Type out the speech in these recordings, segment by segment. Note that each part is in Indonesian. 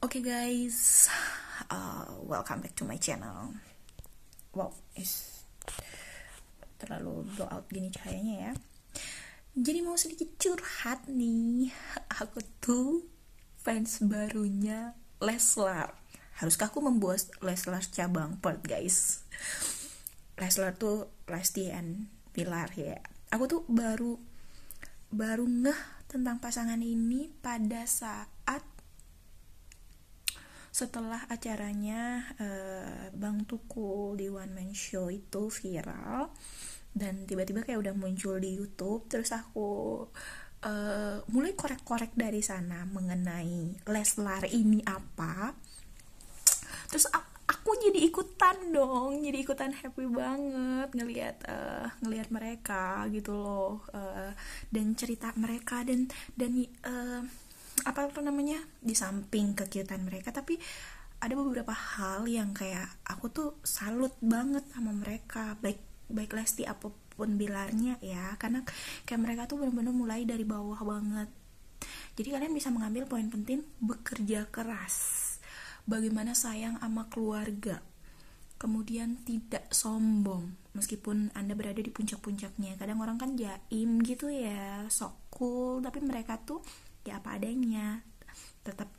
Oke okay guys, uh, welcome back to my channel. Wow, is terlalu go out gini cahayanya ya. Jadi mau sedikit curhat nih, aku tuh fans barunya Leslar. Haruskah aku membuat Leslar cabang Perth guys? Leslar tuh Lesti and Pilar ya. Aku tuh baru baru ngeh tentang pasangan ini pada saat setelah acaranya uh, Bang Tukul di One Man Show itu viral dan tiba-tiba kayak udah muncul di YouTube terus aku uh, mulai korek-korek dari sana mengenai Leslar ini apa terus aku jadi ikutan dong jadi ikutan happy banget ngelihat uh, eh, ngelihat mereka gitu loh uh, dan cerita mereka dan dan uh, apa tuh namanya di samping kekiutan mereka tapi ada beberapa hal yang kayak aku tuh salut banget sama mereka baik baik lesti apapun bilarnya ya karena kayak mereka tuh bener-bener mulai dari bawah banget jadi kalian bisa mengambil poin penting bekerja keras bagaimana sayang sama keluarga kemudian tidak sombong meskipun anda berada di puncak-puncaknya kadang orang kan jaim gitu ya sok cool tapi mereka tuh ya apa adanya tetap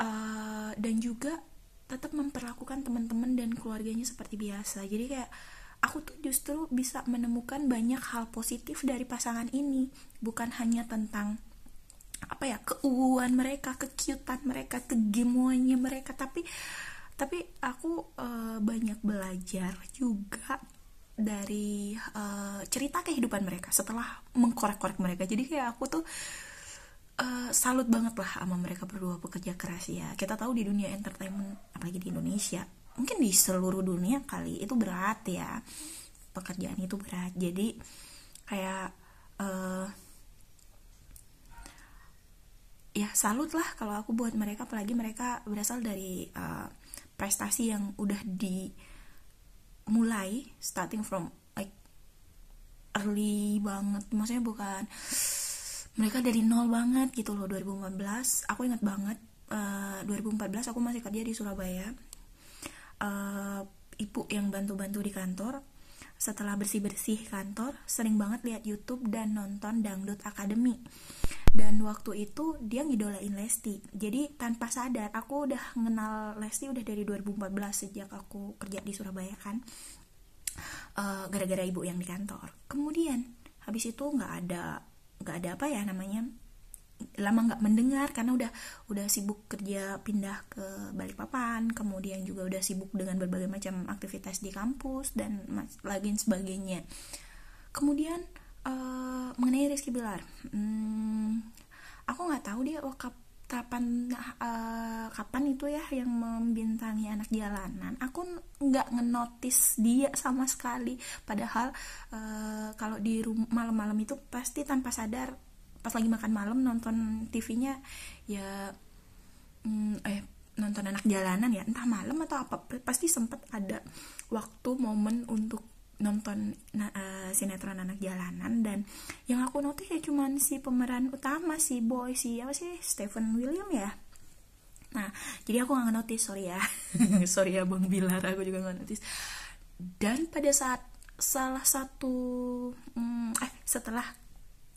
uh, dan juga tetap memperlakukan teman-teman dan keluarganya seperti biasa jadi kayak aku tuh justru bisa menemukan banyak hal positif dari pasangan ini bukan hanya tentang apa ya keuuan mereka kekiutan mereka kegemuannya mereka tapi tapi aku uh, banyak belajar juga dari uh, cerita kehidupan mereka setelah mengkorek-korek mereka jadi kayak aku tuh Eh, salut banget lah sama mereka berdua pekerja keras ya kita tahu di dunia entertainment apalagi di Indonesia mungkin di seluruh dunia kali itu berat ya pekerjaan itu berat jadi kayak uh, ya salut lah kalau aku buat mereka apalagi mereka berasal dari uh, prestasi yang udah dimulai starting from like early banget maksudnya bukan mereka dari nol banget gitu loh 2014 aku ingat banget uh, eh, 2014 aku masih kerja di Surabaya uh, ibu yang bantu-bantu di kantor setelah bersih-bersih kantor sering banget lihat YouTube dan nonton Dangdut Academy dan waktu itu dia ngidolain Lesti jadi tanpa sadar aku udah kenal Lesti udah dari 2014 sejak aku kerja di Surabaya kan eh, gara-gara uh, ibu yang di kantor kemudian habis itu nggak ada nggak ada apa ya namanya lama nggak mendengar karena udah udah sibuk kerja pindah ke Balikpapan kemudian juga udah sibuk dengan berbagai macam aktivitas di kampus dan lain sebagainya kemudian uh, mengenai Rizky Bilar hmm, aku nggak tahu dia wakap kapan uh, kapan itu ya yang membintangi anak jalanan aku nggak ngenotis dia sama sekali padahal uh, kalau di malam-malam itu pasti tanpa sadar pas lagi makan malam nonton TV-nya ya mm, eh nonton anak jalanan ya entah malam atau apa pasti sempat ada waktu momen untuk nonton uh, sinetron anak jalanan dan yang aku notice ya cuman si pemeran utama si boy si apa sih Stephen William ya nah jadi aku nggak notice sorry ya sorry ya bang Bilar aku juga nggak notice dan pada saat salah satu hmm, eh setelah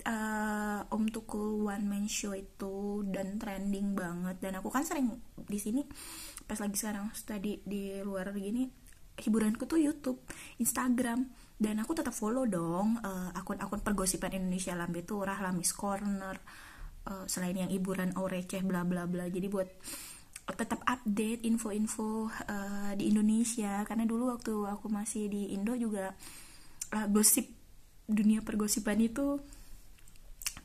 uh, Om Tukul One Man Show itu dan trending banget dan aku kan sering di sini pas lagi sekarang study di luar gini hiburanku tuh YouTube, Instagram dan aku tetap follow dong uh, akun-akun pergosipan Indonesia Lambe itu Rahlamis Corner uh, selain yang hiburan Oreceh bla bla bla jadi buat tetap update info-info uh, di Indonesia karena dulu waktu aku masih di Indo juga uh, gosip dunia pergosipan itu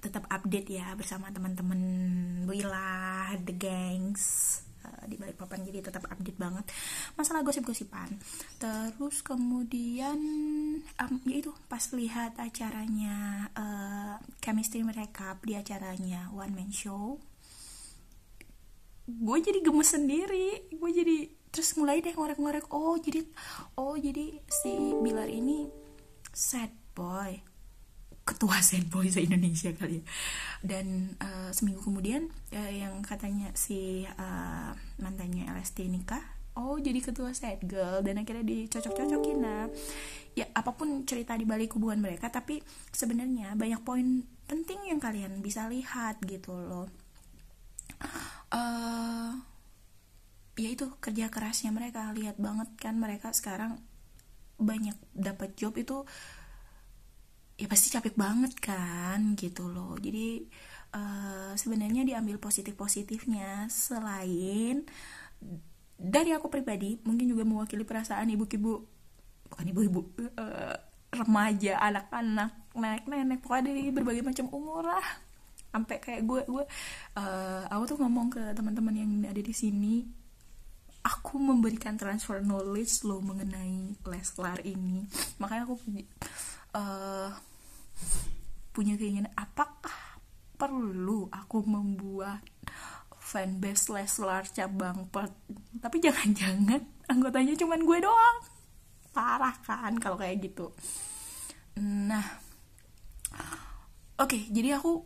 tetap update ya bersama teman-teman Wilah, the gangs. Eh, di balik papan jadi tetap update banget masalah gosip-gosipan terus kemudian um, ya itu pas lihat acaranya uh, chemistry mereka di acaranya one man show gue jadi gemes sendiri gue jadi terus mulai deh ngorek-ngorek oh jadi oh jadi si Bilar ini sad boy ketua senboy se Indonesia kali ya dan uh, seminggu kemudian uh, yang katanya si uh, mantannya LST nikah oh jadi ketua set girl dan akhirnya dicocok-cocokin nah ya apapun cerita di balik hubungan mereka tapi sebenarnya banyak poin penting yang kalian bisa lihat gitu loh uh, ya itu kerja kerasnya mereka lihat banget kan mereka sekarang banyak dapat job itu ya pasti capek banget kan gitu loh jadi uh, sebenarnya diambil positif positifnya selain dari aku pribadi mungkin juga mewakili perasaan ibu-ibu bukan ibu-ibu uh, remaja anak-anak nenek-nenek pokoknya dari berbagai macam umur lah sampai kayak gue gue uh, aku tuh ngomong ke teman-teman yang ada di sini aku memberikan transfer knowledge lo mengenai Leslar ini makanya aku uh, punya keinginan apakah perlu aku membuat fanbase Leslar cabang pot tapi jangan-jangan anggotanya cuman gue doang parah kan kalau kayak gitu nah oke okay, jadi aku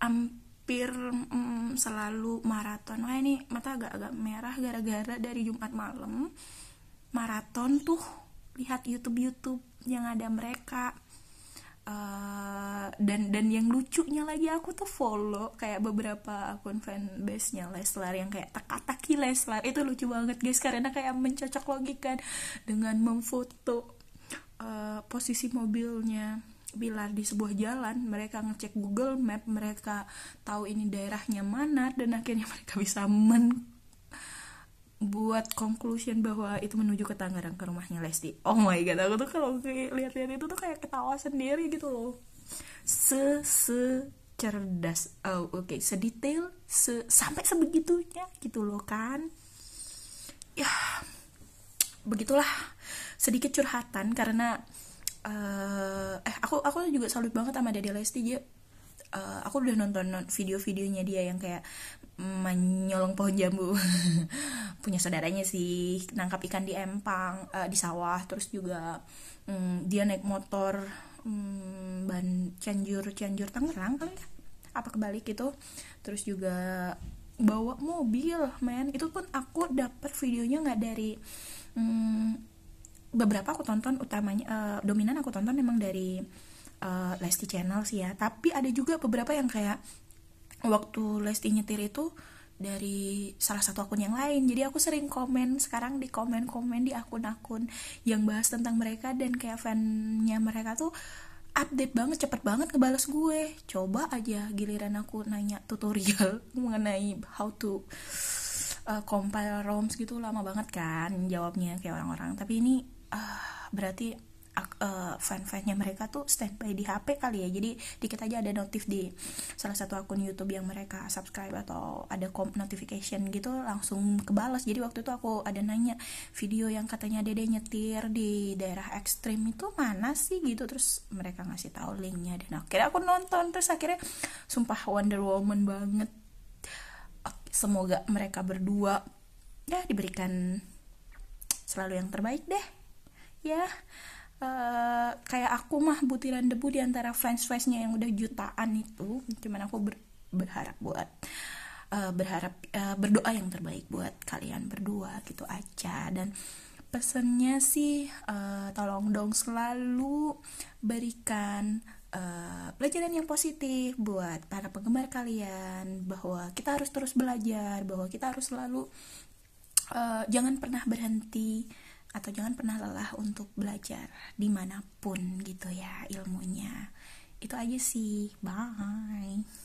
hampir mm, selalu maraton wah ini mata agak-agak merah gara-gara dari Jumat malam maraton tuh lihat YouTube YouTube yang ada mereka uh, dan dan yang lucunya lagi aku tuh follow kayak beberapa akun fanbase nya Leslar yang kayak teka-teki Leslar itu lucu banget guys karena kayak mencocok logikan dengan memfoto uh, posisi mobilnya Bilar di sebuah jalan mereka ngecek Google Map mereka tahu ini daerahnya mana dan akhirnya mereka bisa men buat conclusion bahwa itu menuju ke Tangerang ke rumahnya Lesti oh my god aku tuh kalau lihat-lihat itu tuh kayak ketawa sendiri gitu loh se se cerdas oh, oke okay. sedetail se sampai sebegitunya gitu loh kan ya begitulah sedikit curhatan karena uh, eh aku aku juga salut banget sama Dede Lesti dia uh, aku udah nonton video-videonya dia yang kayak menyolong pohon jambu punya saudaranya sih nangkap ikan di empang uh, di sawah terus juga um, dia naik motor um, ban Cianjur Cianjur Tangerang kali ya apa kebalik itu terus juga bawa mobil men itu pun aku dapet videonya nggak dari um, beberapa aku tonton utamanya uh, dominan aku tonton memang dari uh, Lesti Channel sih ya tapi ada juga beberapa yang kayak waktu Lesti nyetir itu dari salah satu akun yang lain jadi aku sering komen sekarang di komen-komen di akun-akun yang bahas tentang mereka dan kayak fannya mereka tuh update banget cepet banget ngebales gue coba aja giliran aku nanya tutorial mengenai how to uh, compile roms gitu lama banget kan jawabnya kayak orang-orang tapi ini uh, berarti uh, eh, fan-fannya mereka tuh standby di HP kali ya jadi dikit aja ada notif di salah satu akun YouTube yang mereka subscribe atau ada notification gitu langsung kebalas jadi waktu itu aku ada nanya video yang katanya dede nyetir di daerah ekstrim itu mana sih gitu terus mereka ngasih tahu linknya dan akhirnya aku nonton terus akhirnya sumpah Wonder Woman banget semoga mereka berdua ya diberikan selalu yang terbaik deh ya yeah. Eh, kayak aku mah butiran debu di antara fans fansnya yang udah jutaan itu cuman aku ber berharap buat uh, berharap uh, berdoa yang terbaik buat kalian berdua gitu aja dan pesennya sih uh, tolong dong selalu berikan uh, pelajaran yang positif buat para penggemar kalian bahwa kita harus terus belajar bahwa kita harus selalu uh, jangan pernah berhenti atau jangan pernah lelah untuk belajar dimanapun gitu ya ilmunya itu aja sih bye